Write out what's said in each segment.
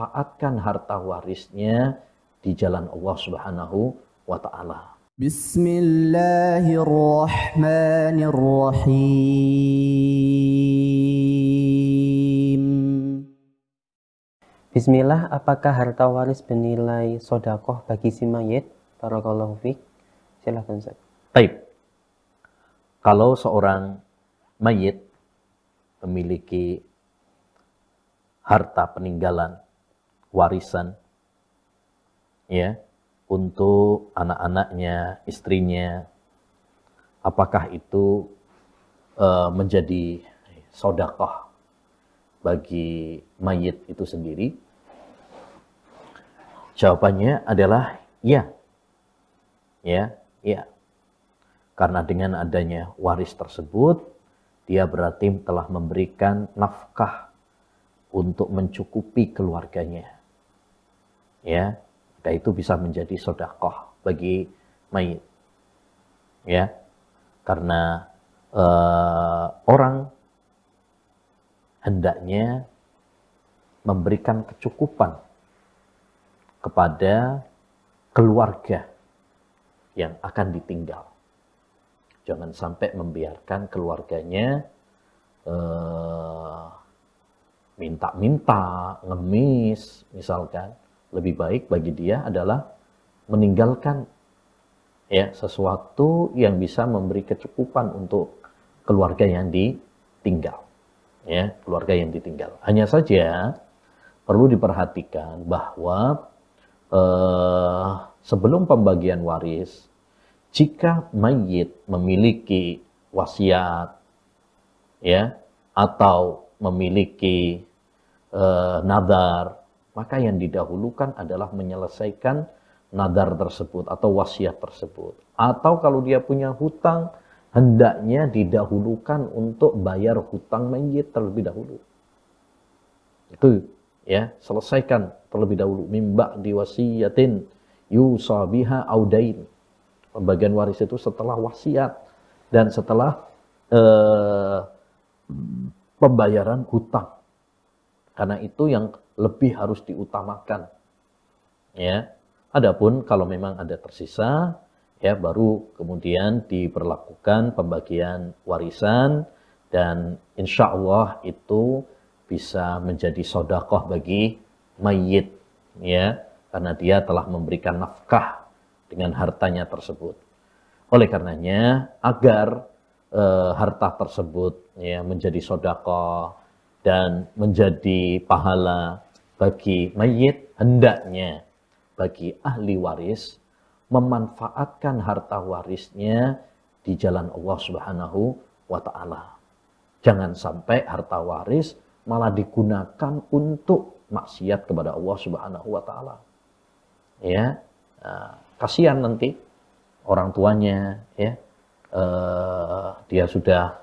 memanfaatkan harta warisnya di jalan Allah Subhanahu wa taala. Bismillahirrahmanirrahim. Bismillah, apakah harta waris bernilai sodakoh bagi si mayit? Barakallahu fiqh. Silahkan Ustaz. Baik. Kalau seorang mayit memiliki harta peninggalan warisan ya untuk anak-anaknya, istrinya. Apakah itu uh, menjadi sodakoh bagi mayit itu sendiri? Jawabannya adalah ya. Ya, ya. Karena dengan adanya waris tersebut, dia berarti telah memberikan nafkah untuk mencukupi keluarganya ya maka itu bisa menjadi sodakoh bagi mayit ya karena uh, orang hendaknya memberikan kecukupan kepada keluarga yang akan ditinggal. Jangan sampai membiarkan keluarganya eh, minta-minta, uh, minta -minta, ngemis, misalkan, lebih baik bagi dia adalah meninggalkan ya sesuatu yang bisa memberi kecukupan untuk keluarga yang ditinggal ya keluarga yang ditinggal hanya saja perlu diperhatikan bahwa eh, sebelum pembagian waris jika mayit memiliki wasiat ya atau memiliki eh, nadar maka yang didahulukan adalah menyelesaikan nadar tersebut atau wasiat tersebut. Atau kalau dia punya hutang, hendaknya didahulukan untuk bayar hutang mayit terlebih dahulu. Itu ya, selesaikan terlebih dahulu mimba diwasiatin yusabiha audain. Pembagian waris itu setelah wasiat dan setelah eh, pembayaran hutang. Karena itu yang lebih harus diutamakan. Ya. Adapun kalau memang ada tersisa, ya baru kemudian diperlakukan pembagian warisan dan insya Allah itu bisa menjadi sodakoh bagi mayit ya karena dia telah memberikan nafkah dengan hartanya tersebut. Oleh karenanya agar e, harta tersebut ya menjadi sodakoh dan menjadi pahala bagi mayit hendaknya bagi ahli waris memanfaatkan harta warisnya di jalan Allah Subhanahu wa taala. Jangan sampai harta waris malah digunakan untuk maksiat kepada Allah Subhanahu wa taala. Ya. Eh, kasihan nanti orang tuanya ya. Eh, dia sudah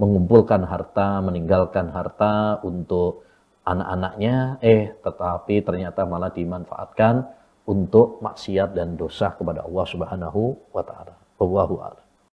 mengumpulkan harta, meninggalkan harta untuk anak-anaknya, eh tetapi ternyata malah dimanfaatkan untuk maksiat dan dosa kepada Allah Subhanahu wa taala. Wallahu a'lam.